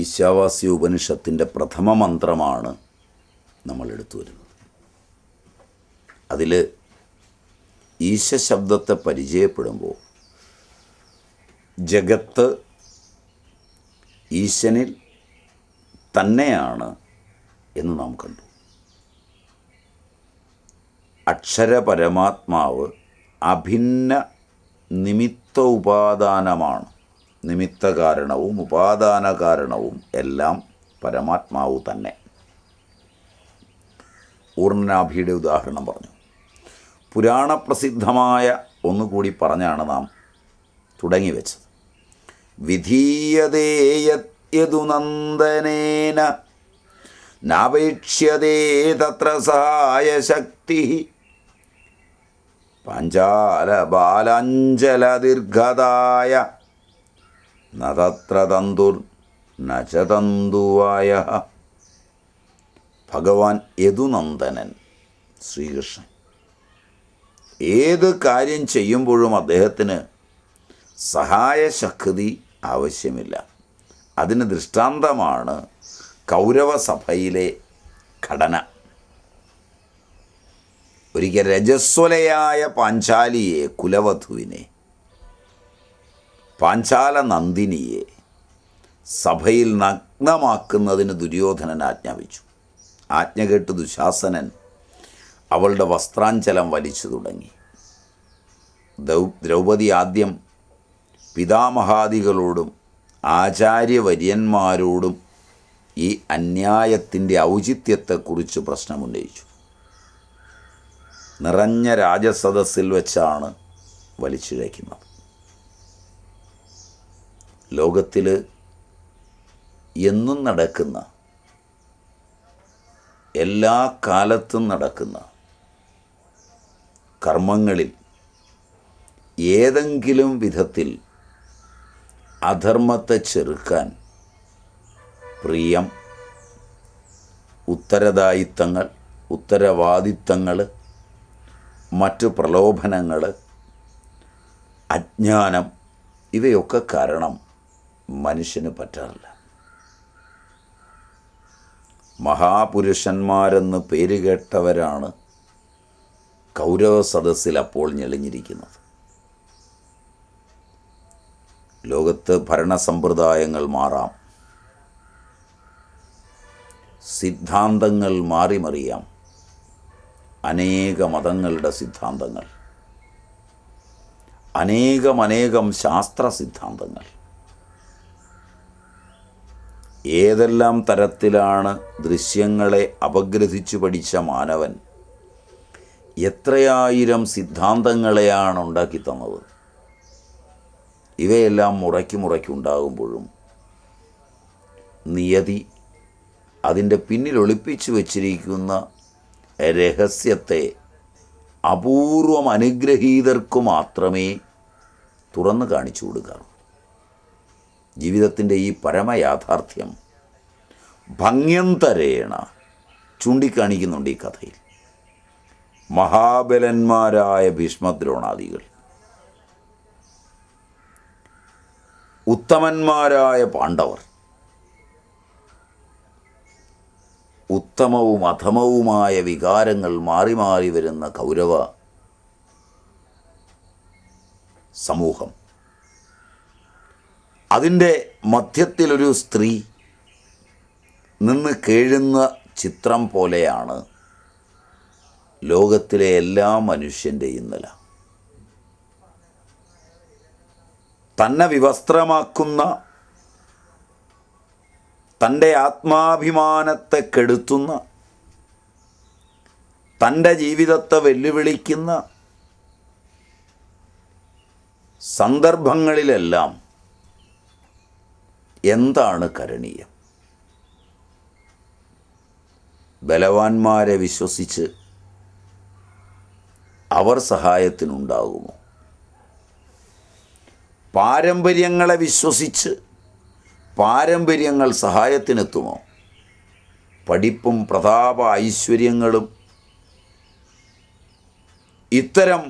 ഈശാവാസ്യ ഉപനിഷത്തിൻ്റെ പ്രഥമ മന്ത്രമാണ് നമ്മൾ എടുത്തു വരുന്നത് അതിൽ ഈശ ശബ്ദത്തെ പരിചയപ്പെടുമ്പോൾ ജഗത്ത് ഈശനിൽ തന്നെയാണ് എന്ന് നാം കണ്ടു അക്ഷര പരമാത്മാവ് അഭിന്ന നിമിത്ത ഉപാദാനമാണ് നിമിത്ത കാരണവും ഉപാദാന കാരണവും എല്ലാം പരമാത്മാവ് തന്നെ ഊർണനാഭിയുടെ ഉദാഹരണം പറഞ്ഞു പുരാണപ്രസിദ്ധമായ ഒന്നുകൂടി പറഞ്ഞാണ് നാം തുടങ്ങി വെച്ചത് നന്ദനേന നാപേക്ഷ്യതേ തത്ര സഹായ ശക്തി പാഞ്ചാല ബാലാഞ്ചല ദീർഘതായ न തത്ര തന്തുർ നചതന്തുവായ ഭഗവാൻ യദുനന്ദനൻ ശ്രീകൃഷ്ണൻ ഏത് കാര്യം ചെയ്യുമ്പോഴും അദ്ദേഹത്തിന് സഹായശക്തി ആവശ്യമില്ല അതിന് ദൃഷ്ടാന്തമാണ് കൗരവസഭയിലെ ഘടന ഒരിക്കൽ രജസ്വലയായ പാഞ്ചാലിയെ കുലവധുവിനെ പാഞ്ചാല നന്ദിനിയെ സഭയിൽ നഗ്നമാക്കുന്നതിന് ദുര്യോധനൻ ആജ്ഞാപിച്ചു ആജ്ഞ കേട്ട് ദുശാസനൻ അവളുടെ വസ്ത്രാഞ്ചലം വലിച്ചു തുടങ്ങി ദ്രൗപദി ആദ്യം പിതാമഹാദികളോടും ആചാര്യവര്യന്മാരോടും ഈ അന്യായത്തിൻ്റെ ഔചിത്യത്തെക്കുറിച്ച് പ്രശ്നമുന്നയിച്ചു നിറഞ്ഞ രാജസദസ്സിൽ വെച്ചാണ് വലിച്ചിഴയ്ക്കുന്നത് ലോകത്തിൽ എന്നും നടക്കുന്ന എല്ലാ കാലത്തും നടക്കുന്ന കർമ്മങ്ങളിൽ ഏതെങ്കിലും വിധത്തിൽ അധർമ്മത്തെ ചെറുക്കാൻ പ്രിയം ഉത്തരദായിത്വങ്ങൾ ഉത്തരവാദിത്തങ്ങൾ മറ്റു പ്രലോഭനങ്ങൾ അജ്ഞാനം ഇവയൊക്കെ കാരണം മനുഷ്യന് പറ്റാറില്ല മഹാപുരുഷന്മാരെന്ന് പേരുകേട്ടവരാണ് കൗരവ സദസ്സിൽ അപ്പോൾ ഞെളിഞ്ഞിരിക്കുന്നത് ലോകത്ത് ഭരണസമ്പ്രദായങ്ങൾ മാറാം സിദ്ധാന്തങ്ങൾ മാറിമറിയാം അനേക മതങ്ങളുടെ സിദ്ധാന്തങ്ങൾ അനേകമനേകം ശാസ്ത്ര സിദ്ധാന്തങ്ങൾ ഏതെല്ലാം തരത്തിലാണ് ദൃശ്യങ്ങളെ അപഗ്രഥിച്ചു പഠിച്ച മാനവൻ എത്രയായിരം സിദ്ധാന്തങ്ങളെയാണ് ഉണ്ടാക്കി തന്നത് ഇവയെല്ലാം മുറയ്ക്ക് മുറയ്ക്ക് ഉണ്ടാകുമ്പോഴും നിയതി അതിൻ്റെ പിന്നിൽ ഒളിപ്പിച്ചു വച്ചിരിക്കുന്ന രഹസ്യത്തെ അപൂർവം അനുഗ്രഹീതർക്കു മാത്രമേ തുറന്നു കാണിച്ചു കൊടുക്കാറു ജീവിതത്തിൻ്റെ ഈ പരമയാഥാർത്ഥ്യം ഭംഗ്യന്തരേണ ചൂണ്ടിക്കാണിക്കുന്നുണ്ട് ഈ കഥയിൽ മഹാബലന്മാരായ ഭീഷ്മദ്രോണാദികൾ ഉത്തമന്മാരായ പാണ്ഡവർ ഉത്തമവും അധമവുമായ വികാരങ്ങൾ മാറി മാറി വരുന്ന കൗരവ സമൂഹം അതിൻ്റെ മധ്യത്തിലൊരു സ്ത്രീ നിന്ന് കേഴുന്ന ചിത്രം പോലെയാണ് ലോകത്തിലെ എല്ലാ മനുഷ്യൻ്റെയും നില തന്നെ വിവസ്ത്രമാക്കുന്ന തൻ്റെ ആത്മാഭിമാനത്തെ കെടുത്തുന്ന തൻ്റെ ജീവിതത്തെ വെല്ലുവിളിക്കുന്ന സന്ദർഭങ്ങളിലെല്ലാം എന്താണ് കരണീയം ബലവാന്മാരെ വിശ്വസിച്ച് അവർ സഹായത്തിനുണ്ടാകുമോ പാരമ്പര്യങ്ങളെ വിശ്വസിച്ച് പാരമ്പര്യങ്ങൾ സഹായത്തിനെത്തുമോ പഠിപ്പും പ്രതാപ ഐശ്വര്യങ്ങളും ഇത്തരം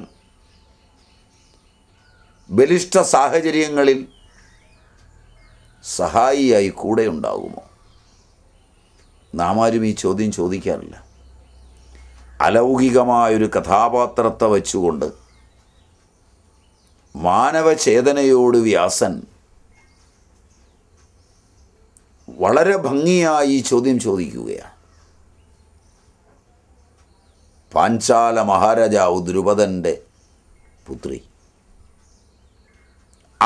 ബലിഷ്ഠ സാഹചര്യങ്ങളിൽ സഹായിയായി കൂടെ ഉണ്ടാകുമോ നാം ആരും ഈ ചോദ്യം ചോദിക്കാറില്ല അലൗകികമായൊരു കഥാപാത്രത്തെ വച്ചുകൊണ്ട് മാനവചേതനയോട് വ്യാസൻ വളരെ ഭംഗിയായി ഈ ചോദ്യം ചോദിക്കുകയാണ് പാഞ്ചാല മഹാരാജാവ് ദ്രുപദൻ്റെ പുത്രി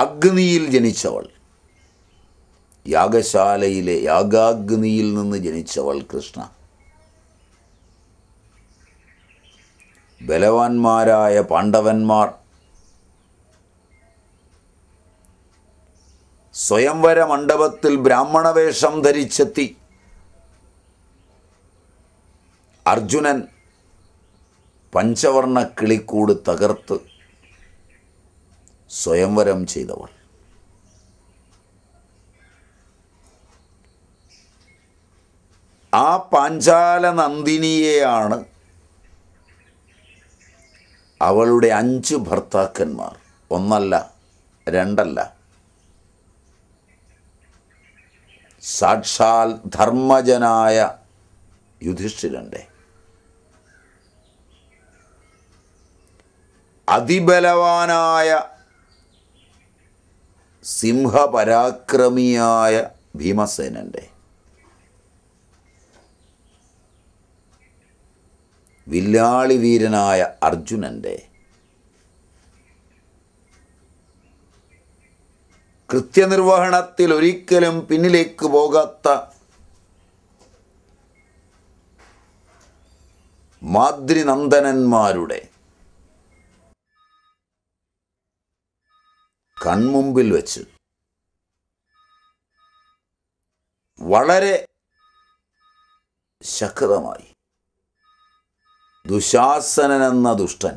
അഗ്നിയിൽ ജനിച്ചവൾ യാഗശാലയിലെ യാഗാഗ്നിയിൽ നിന്ന് ജനിച്ചവൾ കൃഷ്ണ ബലവാന്മാരായ പാണ്ഡവന്മാർ സ്വയംവര മണ്ഡപത്തിൽ ബ്രാഹ്മണവേഷം ധരിച്ചെത്തി അർജുനൻ പഞ്ചവർണ്ണ കിളിക്കൂട് തകർത്ത് സ്വയംവരം ചെയ്തവൾ ആ പാഞ്ചാല നന്ദിനിയെയാണ് അവളുടെ അഞ്ച് ഭർത്താക്കന്മാർ ഒന്നല്ല രണ്ടല്ല സാക്ഷാൽ ധർമ്മജനായ യുധിഷ്ഠിരൻ്റെ അതിബലവാനായ സിംഹപരാക്രമിയായ ഭീമസേനൻ്റെ വില്ലാളി വീരനായ അർജുനൻ്റെ കൃത്യനിർവഹണത്തിൽ ഒരിക്കലും പിന്നിലേക്ക് പോകാത്ത മാതൃനന്ദനന്മാരുടെ കൺമുമ്പിൽ വച്ച് വളരെ ശക്തമായി ദുശാസനൻ എന്ന ദുഷ്ടൻ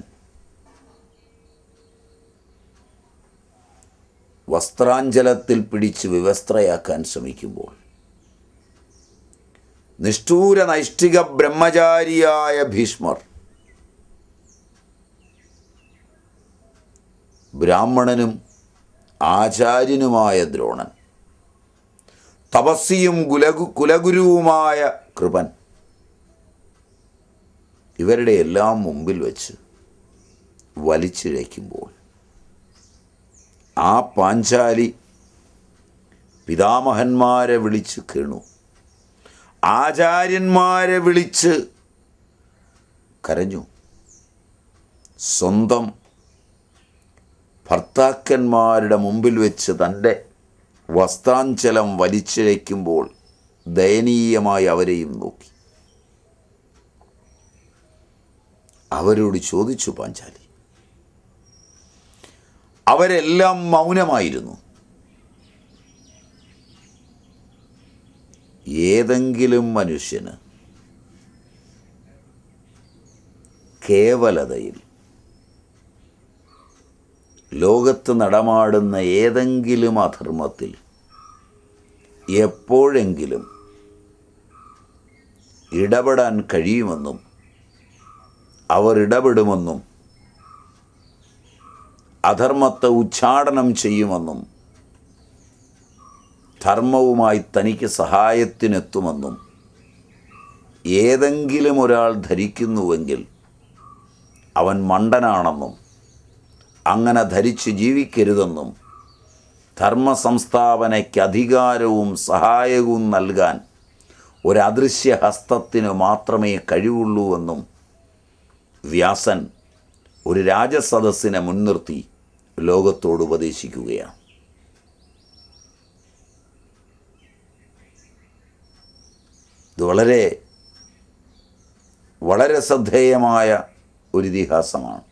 വസ്ത്രാഞ്ചലത്തിൽ പിടിച്ച് വിവസ്ത്രയാക്കാൻ ശ്രമിക്കുമ്പോൾ നിഷ്ഠൂര നൈഷ്ഠിക ബ്രഹ്മചാരിയായ ഭീഷ്മർ ബ്രാഹ്മണനും ആചാര്യനുമായ ദ്രോണൻ തപസ്സിയും കുലഗു കുലഗുരുവുമായ കൃപൻ ഇവരുടെ എല്ലാം മുമ്പിൽ വെച്ച് വലിച്ചിഴയ്ക്കുമ്പോൾ ആ പാഞ്ചാലി പിതാമഹന്മാരെ വിളിച്ച് കേണു ആചാര്യന്മാരെ വിളിച്ച് കരഞ്ഞു സ്വന്തം ഭർത്താക്കന്മാരുടെ മുമ്പിൽ വെച്ച് തൻ്റെ വസ്ത്രാഞ്ചലം വലിച്ചിഴയ്ക്കുമ്പോൾ ദയനീയമായി അവരെയും നോക്കി അവരോട് ചോദിച്ചു പാഞ്ചാലി അവരെല്ലാം മൗനമായിരുന്നു ഏതെങ്കിലും മനുഷ്യന് കേവലതയിൽ ലോകത്ത് നടമാടുന്ന ഏതെങ്കിലും അധർമ്മത്തിൽ എപ്പോഴെങ്കിലും ഇടപെടാൻ കഴിയുമെന്നും അവർ ഇടപെടുമെന്നും അധർമ്മത്തെ ഉച്ചാടനം ചെയ്യുമെന്നും ധർമ്മവുമായി തനിക്ക് സഹായത്തിനെത്തുമെന്നും ഏതെങ്കിലും ഒരാൾ ധരിക്കുന്നുവെങ്കിൽ അവൻ മണ്ടനാണെന്നും അങ്ങനെ ധരിച്ച് ജീവിക്കരുതെന്നും ധർമ്മ സംസ്ഥാപനയ്ക്ക് അധികാരവും സഹായവും നൽകാൻ ഒരദൃശ്യ ഹസ്തത്തിന് മാത്രമേ കഴിവുള്ളൂവെന്നും വ്യാസൻ ഒരു രാജസദസ്സിനെ മുൻനിർത്തി ലോകത്തോട് ഉപദേശിക്കുകയാണ് ഇത് വളരെ വളരെ ശ്രദ്ധേയമായ ഒരു ഇതിഹാസമാണ്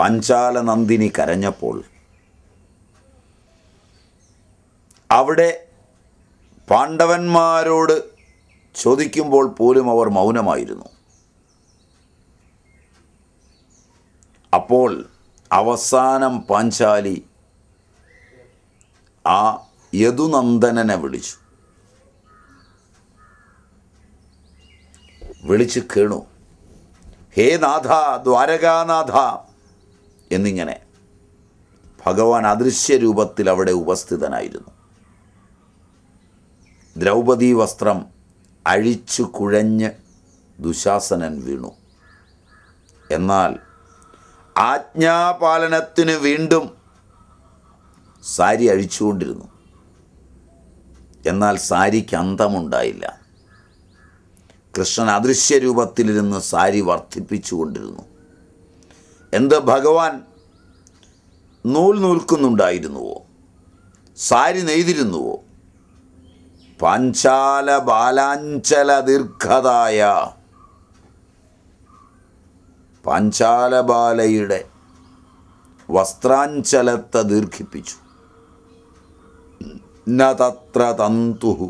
പഞ്ചാല നന്ദിനി കരഞ്ഞപ്പോൾ അവിടെ പാണ്ഡവന്മാരോട് ചോദിക്കുമ്പോൾ പോലും അവർ മൗനമായിരുന്നു അപ്പോൾ അവസാനം പാഞ്ചാലി ആ യദുനന്ദനെ വിളിച്ചു വിളിച്ച് കേണു ഹേ നാഥ ദ്വാരകാനാഥ എന്നിങ്ങനെ ഭഗവാൻ അദൃശ്യരൂപത്തിൽ അവിടെ ഉപസ്ഥിതനായിരുന്നു ദ്രൗപദി വസ്ത്രം അഴിച്ചു കുഴഞ്ഞ് ദുശാസനൻ വീണു എന്നാൽ ആജ്ഞാപാലനത്തിന് വീണ്ടും സാരി അഴിച്ചുകൊണ്ടിരുന്നു എന്നാൽ സാരിക്ക് അന്തമുണ്ടായില്ല കൃഷ്ണൻ അദൃശ്യ രൂപത്തിലിരുന്ന് സാരി വർദ്ധിപ്പിച്ചുകൊണ്ടിരുന്നു എന്ത് ഭഗവാൻ നൂൽ നൂൽക്കുന്നുണ്ടായിരുന്നുവോ സാരി നെയ്തിരുന്നുവോ പാഞ്ചാല ബാലാഞ്ചല ദീർഘതായ പാഞ്ചാല ബാലയുടെ വസ്ത്രാഞ്ചലത്തെ ദീർഘിപ്പിച്ചു ന തന്തുഹു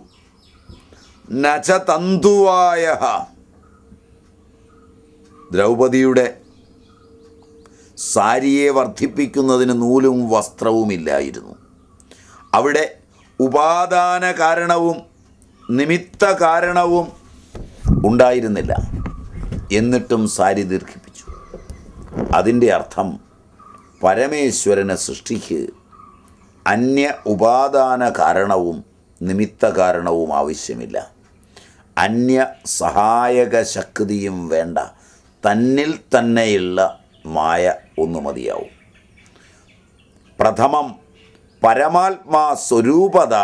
നച തന്തുവായ ദ്രൗപദിയുടെ സാരിയെ വർദ്ധിപ്പിക്കുന്നതിന് നൂലും വസ്ത്രവുമില്ലായിരുന്നു അവിടെ ഉപാദാന കാരണവും നിമിത്ത കാരണവും ഉണ്ടായിരുന്നില്ല എന്നിട്ടും സാരി ദീർഘിപ്പിച്ചു അതിൻ്റെ അർത്ഥം പരമേശ്വരനെ സൃഷ്ടിക്ക് അന്യ ഉപാദാന കാരണവും നിമിത്ത കാരണവും ആവശ്യമില്ല അന്യ സഹായക ശക്തിയും വേണ്ട തന്നിൽ തന്നെയുള്ള മായ ഒന്നു മതിയാവും പ്രഥമം പരമാത്മാ സ്വരൂപത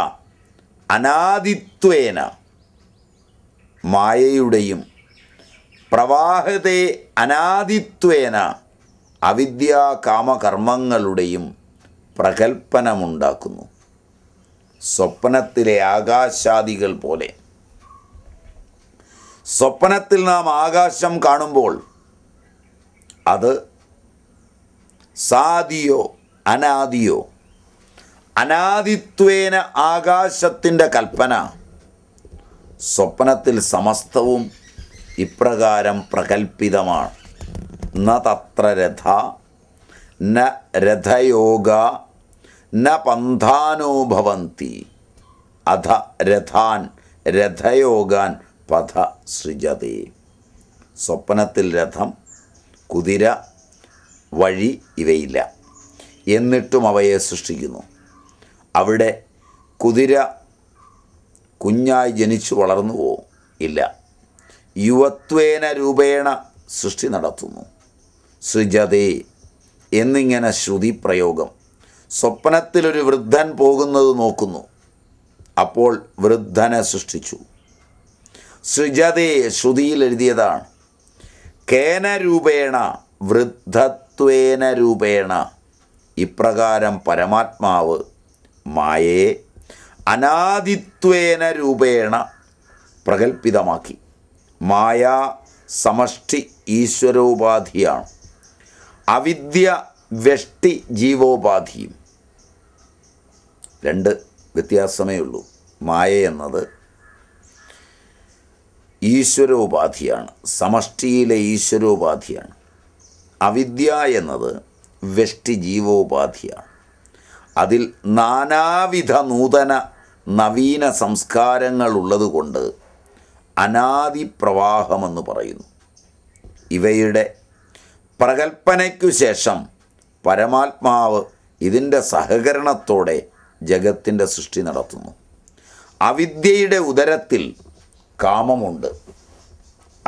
അനാദിത്വേന മായയുടെയും പ്രവാഹത്തെ അനാദിത്വേന അവിദ്യാ കാമകർമ്മങ്ങളുടെയും പ്രകൽപ്പനമുണ്ടാക്കുന്നു സ്വപ്നത്തിലെ ആകാശാദികൾ പോലെ സ്വപ്നത്തിൽ നാം ആകാശം കാണുമ്പോൾ അത് സാദിയോ അനാദിയോ അനാദിത്വേന ആകാശത്തിൻ്റെ കൽപ്പന സ്വപ്നത്തിൽ സമസ്തവും ഇപ്രകാരം പ്രകൽപ്പിതമാണ് നത്ര രഥ ന രഥയോഗ ന പന്ഥാനോ ഭവന്തി അധ രഥാൻ രഥയോഗാൻ പഥ സൃജതി സ്വപ്നത്തിൽ രഥം കുതിര വഴി ഇവയില്ല എന്നിട്ടും അവയെ സൃഷ്ടിക്കുന്നു അവിടെ കുതിര കുഞ്ഞായി ജനിച്ചു വളർന്നു പോവും ഇല്ല യുവത്വേന രൂപേണ സൃഷ്ടി നടത്തുന്നു സുജതേ എന്നിങ്ങനെ ശ്രുതി പ്രയോഗം സ്വപ്നത്തിലൊരു വൃദ്ധൻ പോകുന്നത് നോക്കുന്നു അപ്പോൾ വൃദ്ധനെ സൃഷ്ടിച്ചു സുജതേ ശ്രുതിയിൽ എഴുതിയതാണ് കേന രൂപേണ വൃദ്ധത്വേന രൂപേണ ഇപ്രകാരം പരമാത്മാവ് മായയെ അനാദിത്വേന രൂപേണ പ്രകൽപ്പിതമാക്കി മായ സമഷ്ടി ഈശ്വരോപാധിയാണ് അവിദ്യ വ്യഷ്ടി ജീവോപാധിയും രണ്ട് വ്യത്യാസമേ ഉള്ളൂ മായ എന്നത് ഈശ്വരോപാധിയാണ് സമഷ്ടിയിലെ ഈശ്വരോപാധിയാണ് അവിദ്യ എന്നത് വ്യഷ്ടി ജീവോപാധിയാണ് അതിൽ നാനാവിധ നൂതന നവീന സംസ്കാരങ്ങളുള്ളത് കൊണ്ട് അനാദിപ്രവാഹമെന്ന് പറയുന്നു ഇവയുടെ പ്രകൽപ്പനയ്ക്കു ശേഷം പരമാത്മാവ് ഇതിൻ്റെ സഹകരണത്തോടെ ജഗത്തിൻ്റെ സൃഷ്ടി നടത്തുന്നു അവിദ്യയുടെ ഉദരത്തിൽ കാമമുണ്ട്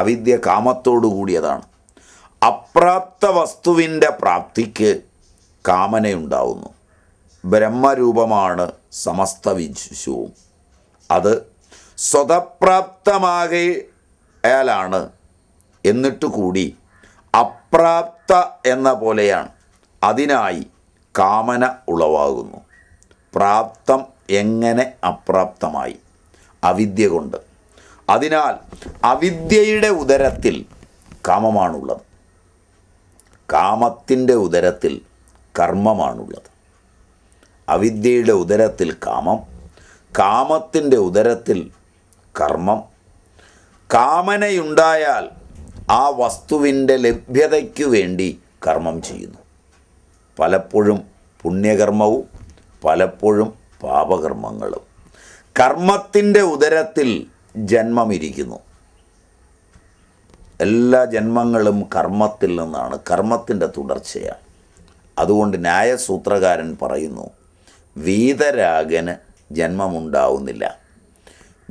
അവിദ്യ കാമത്തോടു കൂടിയതാണ് അപ്രാപ്ത വസ്തുവിൻ്റെ പ്രാപ്തിക്ക് കാമനയുണ്ടാവുന്നു ബ്രഹ്മരൂപമാണ് സമസ്ത വിശ്വവും അത് സ്വതപ്രാപ്തമാകയാലാണ് എന്നിട്ട് കൂടി അപ്രാപ്ത എന്ന പോലെയാണ് അതിനായി കാമന ഉളവാകുന്നു പ്രാപ്തം എങ്ങനെ അപ്രാപ്തമായി അവിദ്യ കൊണ്ട് അതിനാൽ അവിദ്യയുടെ ഉദരത്തിൽ കാമമാണുള്ളത് കാമത്തിൻ്റെ ഉദരത്തിൽ കർമ്മമാണുള്ളത് അവിദ്യയുടെ ഉദരത്തിൽ കാമം കാമത്തിൻ്റെ ഉദരത്തിൽ കർമ്മം കാമനയുണ്ടായാൽ ആ വസ്തുവിൻ്റെ ലഭ്യതയ്ക്കു വേണ്ടി കർമ്മം ചെയ്യുന്നു പലപ്പോഴും പുണ്യകർമ്മവും പലപ്പോഴും പാപകർമ്മങ്ങളും കർമ്മത്തിൻ്റെ ഉദരത്തിൽ ജന്മമിരിക്കുന്നു എല്ലാ ജന്മങ്ങളും കർമ്മത്തിൽ നിന്നാണ് കർമ്മത്തിൻ്റെ തുടർച്ചയാണ് അതുകൊണ്ട് ന്യായസൂത്രകാരൻ പറയുന്നു വീതരാഗന് ജന്മമുണ്ടാവുന്നില്ല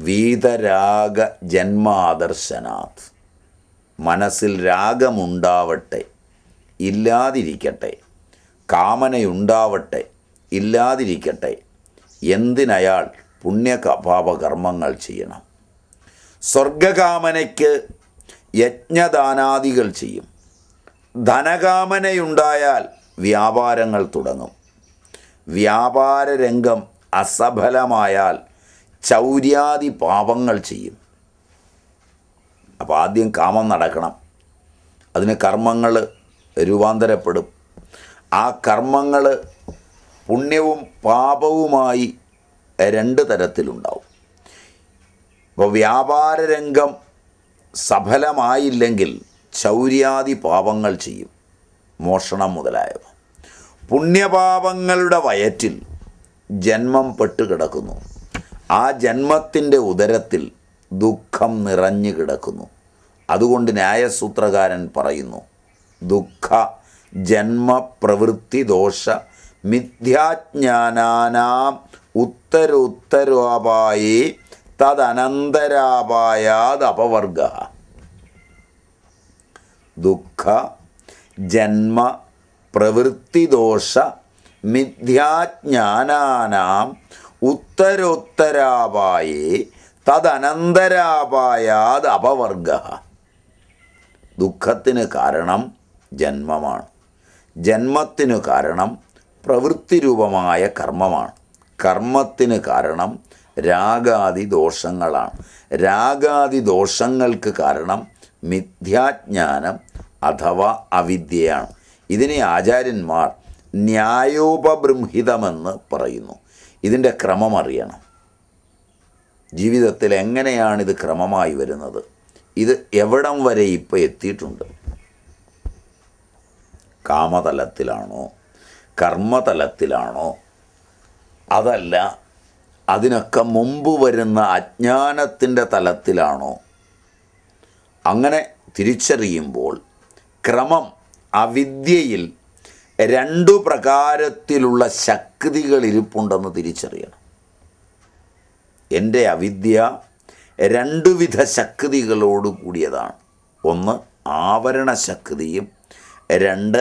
വീതരാഗ ജന്മാദർശനാത് മനസ്സിൽ രാഗമുണ്ടാവട്ടെ ഇല്ലാതിരിക്കട്ടെ കാമനയുണ്ടാവട്ടെ ഇല്ലാതിരിക്കട്ടെ എന്തിനയാൾ പുണ്യ പാപകർമ്മങ്ങൾ ചെയ്യണം സ്വർഗകാമനയ്ക്ക് യജ്ഞദാനാദികൾ ചെയ്യും ധനകാമനയുണ്ടായാൽ വ്യാപാരങ്ങൾ തുടങ്ങും വ്യാപാര രംഗം അസഫലമായാൽ ചൗര്യാദി പാപങ്ങൾ ചെയ്യും അപ്പോൾ ആദ്യം കാമം നടക്കണം അതിന് കർമ്മങ്ങൾ രൂപാന്തരപ്പെടും ആ കർമ്മങ്ങൾ പുണ്യവും പാപവുമായി രണ്ട് തരത്തിലുണ്ടാവും ഇപ്പോൾ വ്യാപാര രംഗം സഫലമായില്ലെങ്കിൽ ചൗര്യാദി പാപങ്ങൾ ചെയ്യും മോഷണം മുതലായവ പുണ്യപാപങ്ങളുടെ വയറ്റിൽ ജന്മം പെട്ടുകിടക്കുന്നു ആ ജന്മത്തിൻ്റെ ഉദരത്തിൽ ദുഃഖം നിറഞ്ഞു കിടക്കുന്നു അതുകൊണ്ട് ന്യായസൂത്രകാരൻ പറയുന്നു ദുഃഖ ജന്മ പ്രവൃത്തി ദോഷ മിഥ്യാജ്ഞാനാനാം ഉത്തരോത്തരോപായി തദനന്തരാപായാത് അപവർഗ ദുഃഖ ജന്മ പ്രവൃത്തിദോഷ മിഥ്യാജ്ഞാനാനാം ഉത്തരോത്തരാപായേ തദനന്തരാപായാത് അപവർഗ ദുഃഖത്തിന് കാരണം ജന്മമാണ് ജന്മത്തിനു കാരണം പ്രവൃത്തിരൂപമായ കർമ്മമാണ് കർമ്മത്തിന് കാരണം രാഗാദി ദോഷങ്ങളാണ് രാഗാദി ദോഷങ്ങൾക്ക് കാരണം മിഥ്യാജ്ഞാനം അഥവാ അവിദ്യയാണ് ഇതിനെ ആചാര്യന്മാർ ന്യായോപബൃംഹിതമെന്ന് പറയുന്നു ഇതിൻ്റെ ക്രമം അറിയണം ജീവിതത്തിൽ എങ്ങനെയാണ് ഇത് ക്രമമായി വരുന്നത് ഇത് എവിടം വരെ ഇപ്പോൾ എത്തിയിട്ടുണ്ട് കാമതലത്തിലാണോ കർമ്മതലത്തിലാണോ അതല്ല അതിനൊക്കെ മുമ്പ് വരുന്ന അജ്ഞാനത്തിൻ്റെ തലത്തിലാണോ അങ്ങനെ തിരിച്ചറിയുമ്പോൾ ക്രമം അവിദ്യയിൽ രണ്ടു പ്രകാരത്തിലുള്ള ശക്തികൾ ഇരിപ്പുണ്ടെന്ന് തിരിച്ചറിയണം എൻ്റെ അവിദ്യ രണ്ടുവിധ ശക്തികളോട് കൂടിയതാണ് ഒന്ന് ആവരണ ശക്തിയും രണ്ട്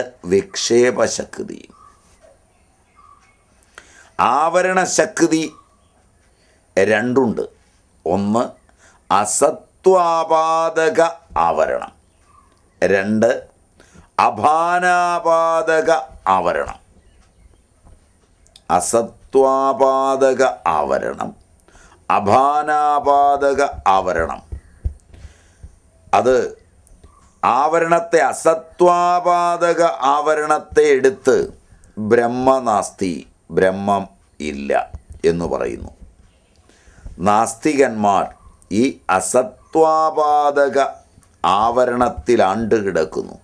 ആവരണ ശക്തി രണ്ടുണ്ട് ഒന്ന് അസത്വാപാദക ആവരണം രണ്ട് അഭാനാപാതക ആവരണം അസത്വാപാതക ആവരണം അഭാനാപാതക ആവരണം അത് ആവരണത്തെ അസത്വാപാതക ആവരണത്തെ എടുത്ത് ബ്രഹ്മനാസ്തി ബ്രഹ്മം ഇല്ല എന്ന് പറയുന്നു നാസ്തികന്മാർ ഈ അസത്വാപാതക ആവരണത്തിലാണ്ട് കിടക്കുന്നു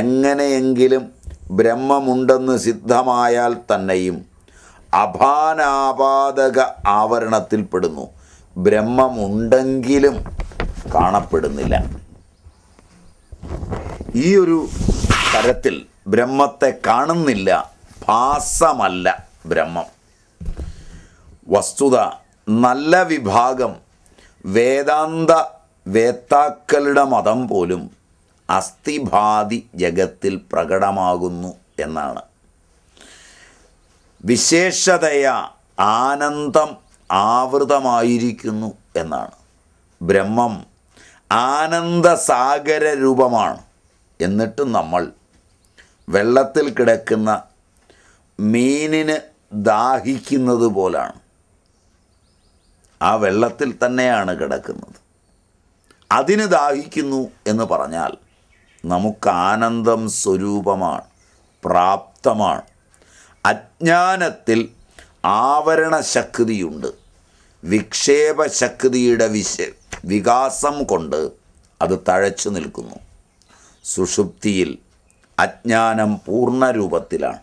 എങ്ങനെയെങ്കിലും ബ്രഹ്മമുണ്ടെന്ന് സിദ്ധമായാൽ തന്നെയും അഭാനാപാതക ആവരണത്തിൽപ്പെടുന്നു ബ്രഹ്മമുണ്ടെങ്കിലും കാണപ്പെടുന്നില്ല ഈ ഒരു തരത്തിൽ ബ്രഹ്മത്തെ കാണുന്നില്ല ഭാസമല്ല ബ്രഹ്മം വസ്തുത നല്ല വിഭാഗം വേദാന്ത വേത്താക്കളുടെ മതം പോലും അസ്ഥിഭാതി ജഗത്തിൽ പ്രകടമാകുന്നു എന്നാണ് വിശേഷതയ ആനന്ദം ആവൃതമായിരിക്കുന്നു എന്നാണ് ബ്രഹ്മം ആനന്ദസാഗര രൂപമാണ് എന്നിട്ടും നമ്മൾ വെള്ളത്തിൽ കിടക്കുന്ന മീനിന് ദാഹിക്കുന്നത് പോലാണ് ആ വെള്ളത്തിൽ തന്നെയാണ് കിടക്കുന്നത് അതിന് ദാഹിക്കുന്നു എന്ന് പറഞ്ഞാൽ നമുക്ക് ആനന്ദം സ്വരൂപമാണ് പ്രാപ്തമാണ് അജ്ഞാനത്തിൽ ആവരണ ശക്തിയുണ്ട് വിക്ഷേപശക്തിയുടെ വിശ വികാസം കൊണ്ട് അത് തഴച്ചു നിൽക്കുന്നു സുഷുപ്തിയിൽ അജ്ഞാനം പൂർണ്ണരൂപത്തിലാണ്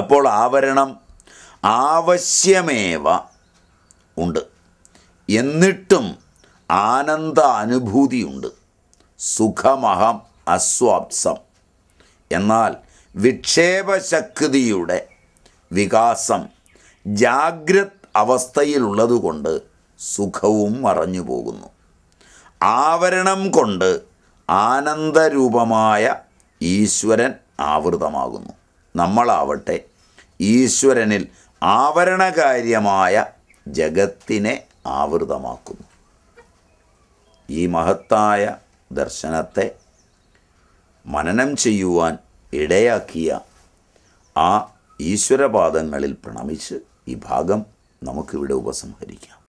അപ്പോൾ ആവരണം ആവശ്യമേവ ഉണ്ട് എന്നിട്ടും ആനന്ദ അനുഭൂതിയുണ്ട് സുഖമഹം അസ്വാപ്സം എന്നാൽ വിക്ഷേപശക്തിയുടെ വികാസം ജാഗ്രത് അവസ്ഥയിലുള്ളതുകൊണ്ട് സുഖവും മറഞ്ഞു പോകുന്നു ആവരണം കൊണ്ട് ആനന്ദരൂപമായ ഈശ്വരൻ ആവൃതമാകുന്നു നമ്മളാവട്ടെ ഈശ്വരനിൽ ആവരണകാര്യമായ ജഗത്തിനെ ആവൃതമാക്കുന്നു ഈ മഹത്തായ ദർശനത്തെ മനനം ചെയ്യുവാൻ ഇടയാക്കിയ ആ ഈശ്വരപാദങ്ങളിൽ പ്രണമിച്ച് ഈ ഭാഗം നമുക്കിവിടെ ഉപസംഹരിക്കാം